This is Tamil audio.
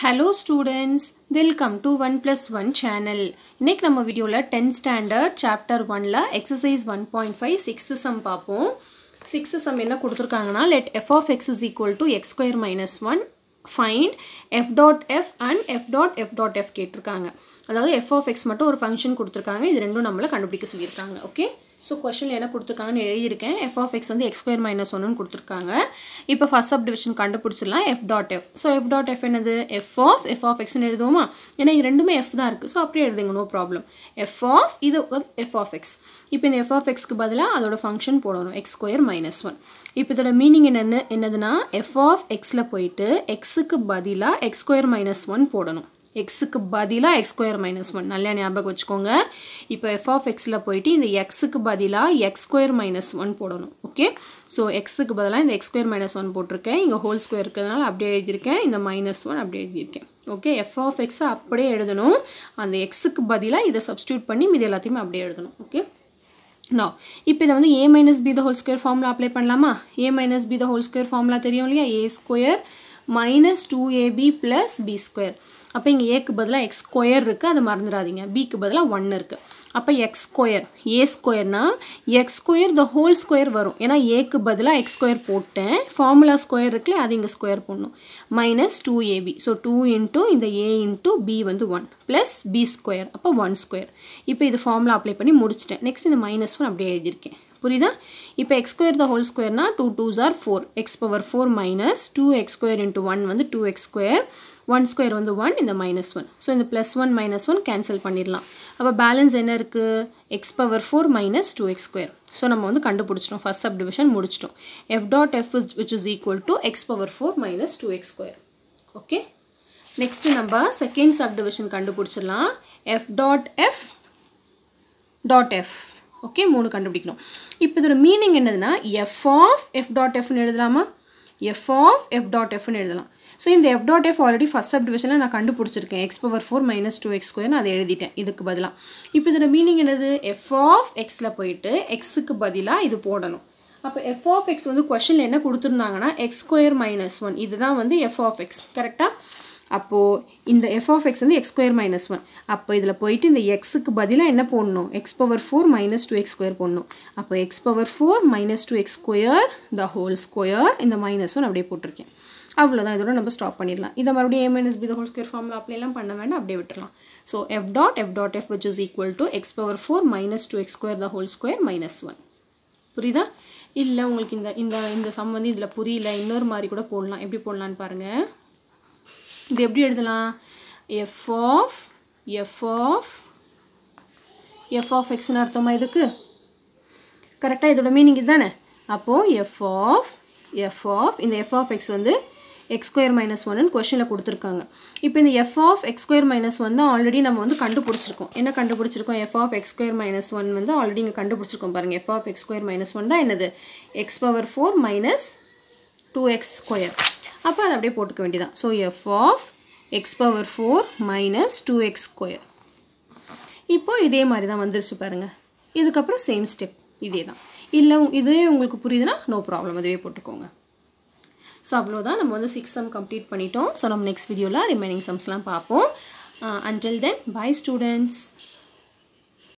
Hello students welcome to one plus one channel இன்னைக்கு நம்ம வீடியோவில் 10 ஸ்டாண்டர்ட் சாப்டர் ஒனில் எக்ஸசைஸ் ஒன் 6th ஃபைவ் பாப்போம். 6th பார்ப்போம் சம் என்ன கொடுத்துருக்காங்கன்னா let f of x is equal to x square minus one find f dot f and f dot f dot f கேட்டிருக்காங்க அதாவது எஃப் ஆஃப் எக்ஸ் மட்டும் ஒரு ஃபங்க்ஷன் கொடுத்துருக்காங்க இது ரெண்டும் நம்மளை கண்டுபிடிக்க சொல்லியிருக்காங்க ஓகே ஸோ கொஷனில் என்ன கொடுத்துருக்காங்கன்னு எழுதியிருக்கேன் எஃப் ஆஃப் எக்ஸ் வந்து எக்ஸ் ஸ்கொயர் மைனஸ் ஒன்னு கொடுத்துருக்காங்க இப்போ ஃபஸ்ட் சப் டிவிஷன் கண்டுபிடிச்சிடலாம் f dot f so f dot f என்னது எஃப் ஆஃப் எஃப் ஆஃப் எக்ஸ்னு எழுதுவோமா ஏன்னா இங்கே ரெண்டுமே எஃப் தான் இருக்குது ஸோ அப்படியே எழுதுங்க நோ ப்ராப்ளம் எஃப் ஆஃப் இது எஃப் ஆஃப் எக்ஸ் இப்போ இந்த எஃப் ஆஃப் எக்ஸ்க்கு பதிலாக அதோட ஃபங்க்ஷன் போடணும் எக்ஸ் ஸ்கொயர் மைனஸ் ஒன் இப்போ இதோட மீனிங் என்னென்னு என்னதுன்னா எஃப் ஆஃப் எக்ஸில் போயிட்டு எக்ஸ் எக்ஸுக்கு பதிலாக எக்ஸ் ஸ்கொயர் மைனஸ் ஒன் போடணும் எக்ஸுக்கு பதிலாக எக்ஸ் ஸ்கொயர் மைனஸ் ஒன் நல்லா ஞாபகம் வச்சுக்கோங்க இப்போ எஃப் ஆஃப் எக்ஸில் போயிட்டு இந்த எக்ஸுக்கு பதிலாக எக்ஸ் ஸ்கொயர் மைனஸ் ஒன் போடணும் ஓகே ஸோ எக்ஸுக்கு பதிலாக இந்த எக்ஸ் ஸ்கொயர் மைனஸ் ஒன் போட்டிருக்கேன் இங்கே ஹோல் ஸ்கொயர் இருக்கிறதுனால அப்படியே எழுதியிருக்கேன் இந்த மைனஸ் ஒன் அப்படியே எழுதியிருக்கேன் ஓகே எஃப் ஆஃப் எக்ஸை அப்படியே எழுதணும் அந்த எக்ஸுக்கு பதிலாக இதை சப்ஸ்டியூட் பண்ணி இது எல்லாத்தையுமே அப்படியே எழுதணும் ஓகே நோ இப்போ இதை வந்து a minus b the whole square formula apply பண்ணலாமா a minus b the whole square formula தெரியும் இல்லையா a square minus two a b plus b square அப்போ இங்கே ஏக்கு பதிலாக square இருக்கு இருக்குது அதை மறந்துடாதீங்க பிக்கு பதிலாக ஒன்று இருக்குது அப்போ எக்ஸ் ஸ்கொயர் ஏ ஸ்கொயர்னா x square the whole square வரும் ஏன்னா ஏக்கு பதிலாக x square போட்டேன் ஃபார்முலா ஸ்கொயர் இருக்குல்ல அது இங்கே ஸ்கொயர் போடணும் minus two a b so two இந்த ஏ into பி வந்து ஒன் ப்ளஸ் பி ஸ்கொயர் அப்போ ஒன் ஸ்கொயர் இப்போ இது formula அப்ளை பண்ணி முடிச்சிட்டேன் நெக்ஸ்ட் இந்த மைனஸ் 1 அப்படியே புரியுதா இப்போ எக்ஸ் ஸ்கொயர் த ஹோல் ஸ்கொயர்னா two twos are four x power four minus two x square into one வந்து two x square one square வந்து ஒன் இந்த மைனஸ் ஒன் ஸோ இந்த plus one minus one cancel பண்ணிடலாம் அப்போ பேலன்ஸ் என்ன இருக்குது x power four minus two x square so நம்ம வந்து கண்டுபிடிச்சிட்டோம் ஃபஸ்ட் சப் டிவிஷன் முடிச்சிட்டோம் f dot f is which is equal to x power four minus two x square okay next நம்ம செகண்ட் சப் டிவிஷன் கண்டுபிடிச்சிடலாம் f dot f dot f okay மூணு கண்டுபிடிக்கணும் இப்போ இதோட மீனிங் என்னதுன்னா எஃப் ஆஃப் எஃப் டாட் எஃப்னு எழுதலாமா எஃப் ஆஃப் எஃப் டாட் எஃப்னு எழுதலாம் ஸோ இந்த f dot f already first sub டிவிஷனில் நான் கண்டுபிடிச்சிருக்கேன் x power four minus two x square நான் அதை எழுதிட்டேன் இதுக்கு பதிலாக இப்போ இதோட மீனிங் என்னது எஃப் ஆஃப் எக்ஸில் போயிட்டு எக்ஸுக்கு பதிலாக இது போடணும் அப்போ எஃப் ஆஃப் எக்ஸ் வந்து கொஷனில் என்ன கொடுத்துருந்தாங்கன்னா எக்ஸ் ஸ்கொயர் மைனஸ் ஒன் இதுதான் வந்து எஃப் ஆஃப் எக்ஸ் கரெக்டாக அப்போது இந்த எஃப் ஆஃப் எக்ஸ் வந்து எக்ஸ் ஸ்கொயர் மைனஸ் ஒன் அப்போ இதில் போயிட்டு இந்த எக்ஸுக்கு பதிலாக என்ன போடணும் x power four minus two x square போடணும் அப்போ x power four minus two x square the whole square இந்த மைனஸ் ஒன் அப்படியே போட்டிருக்கேன் அவ்வளோதான் இதோட நம்ம ஸ்டாப் பண்ணிடலாம் இதை மறுபடியும் a minus b the whole square formula அப்ளைலாம் பண்ண வேண்டாம் அப்படியே விட்டுலாம் so f dot f dot f which is equal to x power four minus two x square the whole square minus one புரியுதா இல்லை உங்களுக்கு இந்த இந்த இந்த சம் வந்து இதில் புரியல இன்னொரு மாதிரி கூட போடலாம் எப்படி போடலான்னு பாருங்கள் இது எப்படி எழுதலாம் f of f of f of எக்ஸ்னு அர்த்தமாக இதுக்கு கரெக்டாக இதோட மீனிங் இதுதானே அப்போது எஃப் ஆஃப் எஃப் ஆஃப் இந்த எஃப் ஆஃப் எக்ஸ் வந்து எக்ஸ் ஸ்கொயர் மைனஸ் ஒன்னுன்னு கொஷனில் கொடுத்துருக்காங்க இப்போ இந்த f of x square minus வந்து ஆல்ரெடி நம்ம வந்து கண்டுபிடிச்சிருக்கோம் என்ன கண்டுபிடிச்சிருக்கோம் f of x square minus one வந்து ஆல்ரெடி இங்கே கண்டுபிடிச்சிருக்கோம் பாருங்கள் f of x square minus one தான் என்னது x power four minus two x square அப்போ அதை அப்படியே போட்டுக்க வேண்டியதான் so f of x power four minus two x square இப்போது இதே மாதிரி தான் வந்துருச்சு பாருங்கள் இதுக்கப்புறம் சேம் ஸ்டெப் இதே தான் இல்லை இதே உங்களுக்கு புரியுதுன்னா நோ ப்ராப்ளம் அதுவே போட்டுக்கோங்க ஸோ அவ்வளோதான் நம்ம வந்து சிக்ஸ் சம் கம்ப்ளீட் பண்ணிட்டோம் ஸோ நம்ம நெக்ஸ்ட் வீடியோவில் ரிமைனிங் சம்ஸ்லாம் பார்ப்போம் அன்டில் தென் பாய் ஸ்டூடெண்ட்ஸ்